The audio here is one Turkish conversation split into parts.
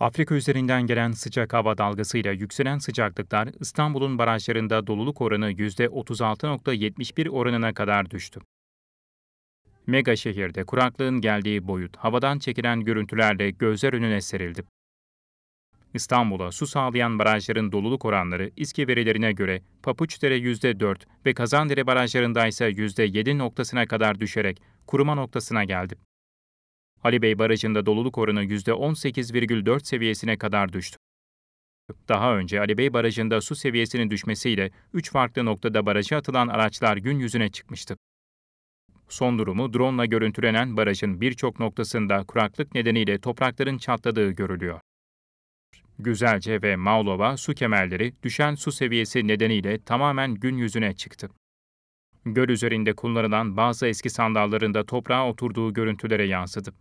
Afrika üzerinden gelen sıcak hava dalgasıyla yükselen sıcaklıklar İstanbul'un barajlarında doluluk oranı %36.71 oranına kadar düştü. Mega şehirde kuraklığın geldiği boyut havadan çekilen görüntülerle gözler önüne serildi. İstanbul'a su sağlayan barajların doluluk oranları İSKİ verilerine göre Papuçdere %4 ve Kazandere barajlarında ise %7 noktasına kadar düşerek kuruma noktasına geldi. Ali Bey Barajı'nda doluluk oranı %18,4 seviyesine kadar düştü. Daha önce Ali Bey Barajı'nda su seviyesinin düşmesiyle 3 farklı noktada baraja atılan araçlar gün yüzüne çıkmıştı. Son durumu drone görüntülenen barajın birçok noktasında kuraklık nedeniyle toprakların çatladığı görülüyor. Güzelce ve Maulova su kemerleri düşen su seviyesi nedeniyle tamamen gün yüzüne çıktı. Göl üzerinde kullanılan bazı eski sandalların toprağa oturduğu görüntülere yansıdı.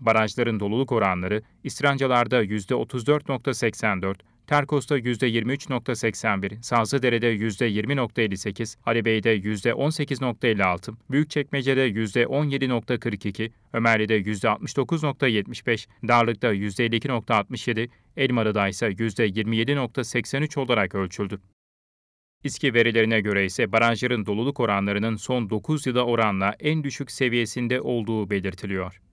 Barajların doluluk oranları İstrancalar'da %34.84, Terkos'ta %23.81, Sazlıdere'de %20.58, Alebey'de %18.56, Büyükçekmece'de %17.42, Ömerli'de %69.75, Darlık'ta %52.67, Elmalı'da ise %27.83 olarak ölçüldü. İSKİ verilerine göre ise barajların doluluk oranlarının son 9 yıla oranla en düşük seviyesinde olduğu belirtiliyor.